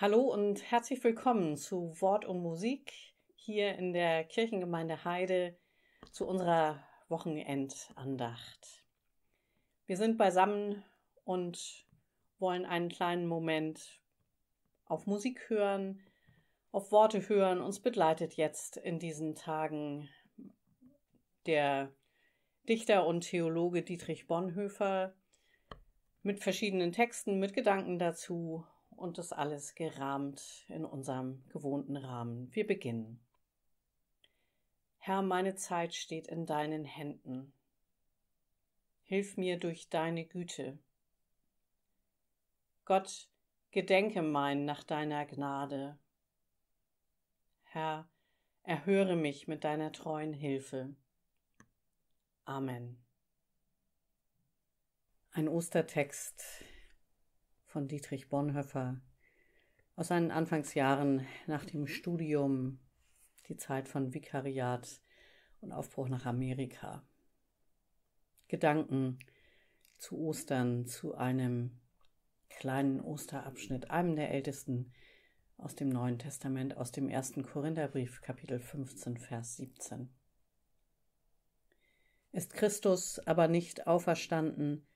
Hallo und herzlich willkommen zu Wort und Musik hier in der Kirchengemeinde Heide zu unserer Wochenendandacht. Wir sind beisammen und wollen einen kleinen Moment auf Musik hören, auf Worte hören. Uns begleitet jetzt in diesen Tagen der Dichter und Theologe Dietrich Bonhoeffer mit verschiedenen Texten, mit Gedanken dazu und das alles gerahmt in unserem gewohnten Rahmen. Wir beginnen. Herr, meine Zeit steht in deinen Händen. Hilf mir durch deine Güte. Gott, gedenke mein nach deiner Gnade. Herr, erhöre mich mit deiner treuen Hilfe. Amen. Ein Ostertext von Dietrich Bonhoeffer aus seinen Anfangsjahren nach dem Studium, die Zeit von Vikariat und Aufbruch nach Amerika. Gedanken zu Ostern, zu einem kleinen Osterabschnitt, einem der ältesten aus dem Neuen Testament, aus dem ersten Korintherbrief, Kapitel 15, Vers 17. Ist Christus aber nicht auferstanden,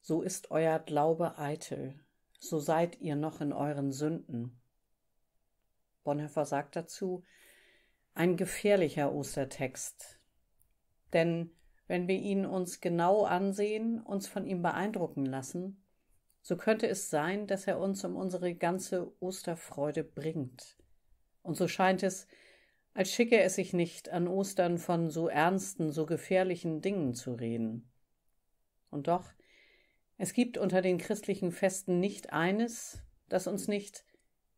so ist euer Glaube eitel so seid ihr noch in euren Sünden. Bonhoeffer sagt dazu, ein gefährlicher Ostertext. Denn wenn wir ihn uns genau ansehen, uns von ihm beeindrucken lassen, so könnte es sein, dass er uns um unsere ganze Osterfreude bringt. Und so scheint es, als schicke es sich nicht, an Ostern von so ernsten, so gefährlichen Dingen zu reden. Und doch es gibt unter den christlichen Festen nicht eines, das uns nicht,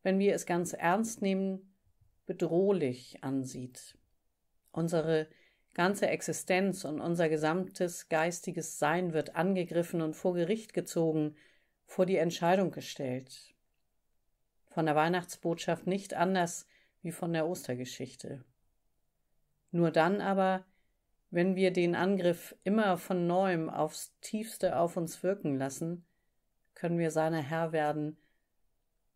wenn wir es ganz ernst nehmen, bedrohlich ansieht. Unsere ganze Existenz und unser gesamtes geistiges Sein wird angegriffen und vor Gericht gezogen, vor die Entscheidung gestellt. Von der Weihnachtsbotschaft nicht anders wie von der Ostergeschichte. Nur dann aber, wenn wir den Angriff immer von neuem aufs tiefste auf uns wirken lassen, können wir seiner Herr werden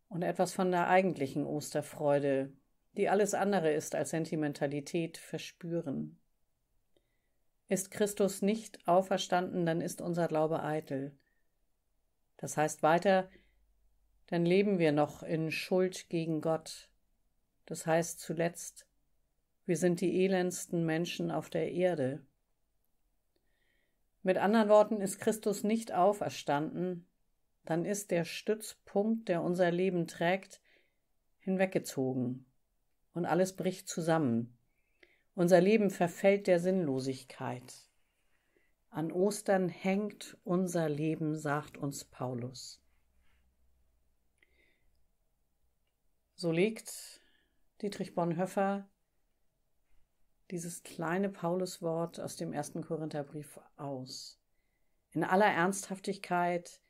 und etwas von der eigentlichen Osterfreude, die alles andere ist als Sentimentalität, verspüren. Ist Christus nicht auferstanden, dann ist unser Glaube eitel. Das heißt weiter, dann leben wir noch in Schuld gegen Gott. Das heißt zuletzt, wir sind die elendsten Menschen auf der Erde. Mit anderen Worten, ist Christus nicht auferstanden, dann ist der Stützpunkt, der unser Leben trägt, hinweggezogen und alles bricht zusammen. Unser Leben verfällt der Sinnlosigkeit. An Ostern hängt unser Leben, sagt uns Paulus. So legt Dietrich Bonhoeffer dieses kleine Pauluswort aus dem ersten Korintherbrief aus. In aller Ernsthaftigkeit,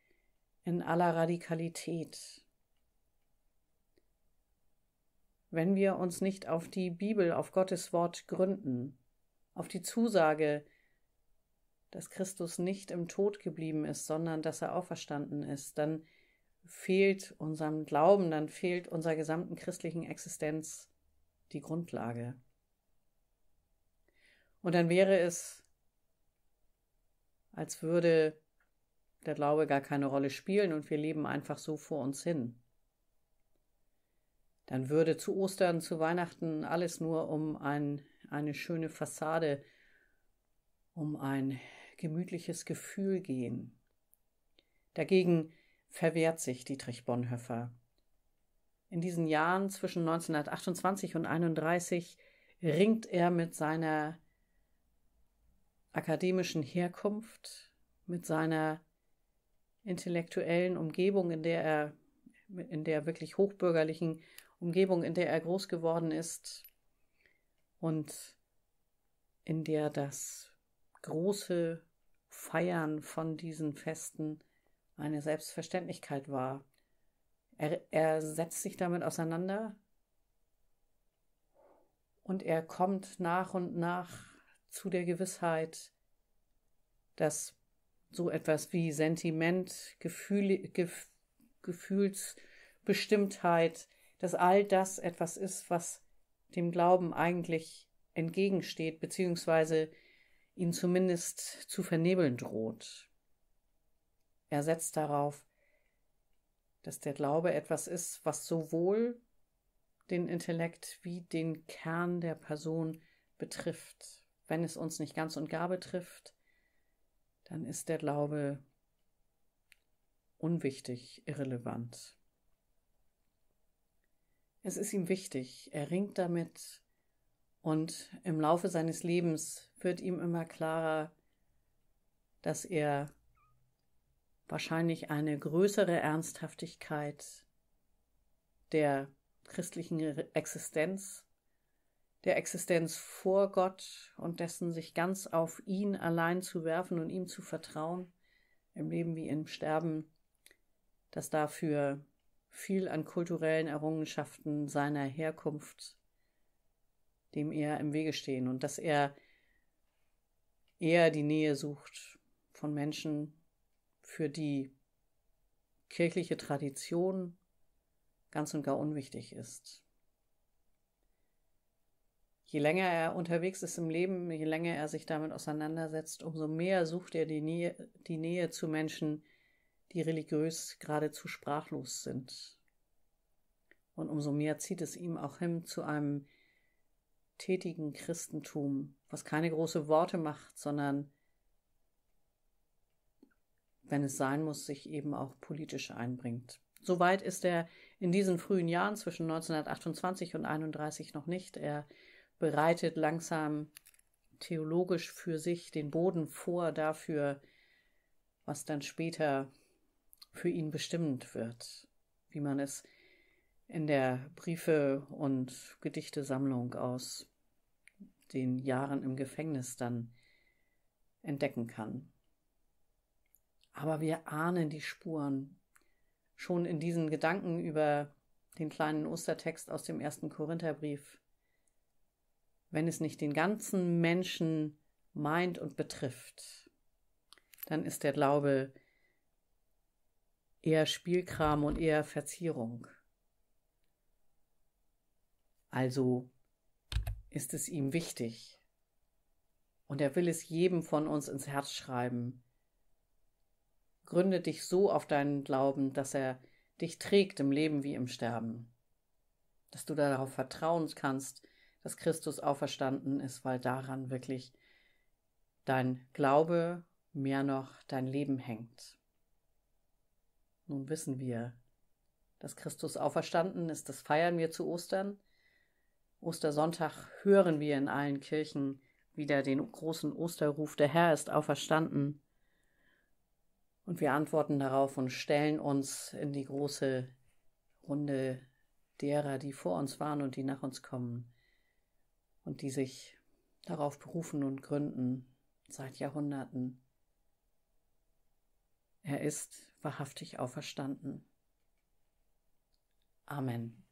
in aller Radikalität. Wenn wir uns nicht auf die Bibel, auf Gottes Wort gründen, auf die Zusage, dass Christus nicht im Tod geblieben ist, sondern dass er auferstanden ist, dann fehlt unserem Glauben, dann fehlt unserer gesamten christlichen Existenz die Grundlage. Und dann wäre es, als würde der Glaube gar keine Rolle spielen und wir leben einfach so vor uns hin. Dann würde zu Ostern, zu Weihnachten alles nur um ein, eine schöne Fassade, um ein gemütliches Gefühl gehen. Dagegen verwehrt sich Dietrich Bonhoeffer. In diesen Jahren zwischen 1928 und 1931 ringt er mit seiner akademischen Herkunft, mit seiner intellektuellen Umgebung, in der er, in der wirklich hochbürgerlichen Umgebung, in der er groß geworden ist und in der das große Feiern von diesen Festen eine Selbstverständlichkeit war. Er, er, setzt sich damit auseinander und er kommt nach und nach zu der Gewissheit, dass so etwas wie Sentiment, Gefühl, Gef Gefühlsbestimmtheit, dass all das etwas ist, was dem Glauben eigentlich entgegensteht, beziehungsweise ihn zumindest zu vernebeln droht. Er setzt darauf, dass der Glaube etwas ist, was sowohl den Intellekt wie den Kern der Person betrifft wenn es uns nicht ganz und gar betrifft, dann ist der Glaube unwichtig, irrelevant. Es ist ihm wichtig, er ringt damit und im Laufe seines Lebens wird ihm immer klarer, dass er wahrscheinlich eine größere Ernsthaftigkeit der christlichen Existenz der Existenz vor Gott und dessen sich ganz auf ihn allein zu werfen und ihm zu vertrauen, im Leben wie im Sterben, dass dafür viel an kulturellen Errungenschaften seiner Herkunft dem eher im Wege stehen und dass er eher die Nähe sucht von Menschen, für die kirchliche Tradition ganz und gar unwichtig ist je länger er unterwegs ist im Leben, je länger er sich damit auseinandersetzt, umso mehr sucht er die Nähe, die Nähe zu Menschen, die religiös geradezu sprachlos sind. Und umso mehr zieht es ihm auch hin zu einem tätigen Christentum, was keine großen Worte macht, sondern wenn es sein muss, sich eben auch politisch einbringt. Soweit ist er in diesen frühen Jahren zwischen 1928 und 31 noch nicht. Er bereitet langsam theologisch für sich den Boden vor dafür, was dann später für ihn bestimmend wird, wie man es in der Briefe- und Gedichtesammlung aus den Jahren im Gefängnis dann entdecken kann. Aber wir ahnen die Spuren schon in diesen Gedanken über den kleinen Ostertext aus dem ersten Korintherbrief wenn es nicht den ganzen Menschen meint und betrifft, dann ist der Glaube eher Spielkram und eher Verzierung. Also ist es ihm wichtig. Und er will es jedem von uns ins Herz schreiben. Gründe dich so auf deinen Glauben, dass er dich trägt im Leben wie im Sterben. Dass du darauf vertrauen kannst, dass Christus auferstanden ist, weil daran wirklich dein Glaube, mehr noch dein Leben hängt. Nun wissen wir, dass Christus auferstanden ist, das feiern wir zu Ostern. Ostersonntag hören wir in allen Kirchen wieder den großen Osterruf, der Herr ist auferstanden. Und wir antworten darauf und stellen uns in die große Runde derer, die vor uns waren und die nach uns kommen und die sich darauf berufen und gründen seit Jahrhunderten. Er ist wahrhaftig auferstanden. Amen.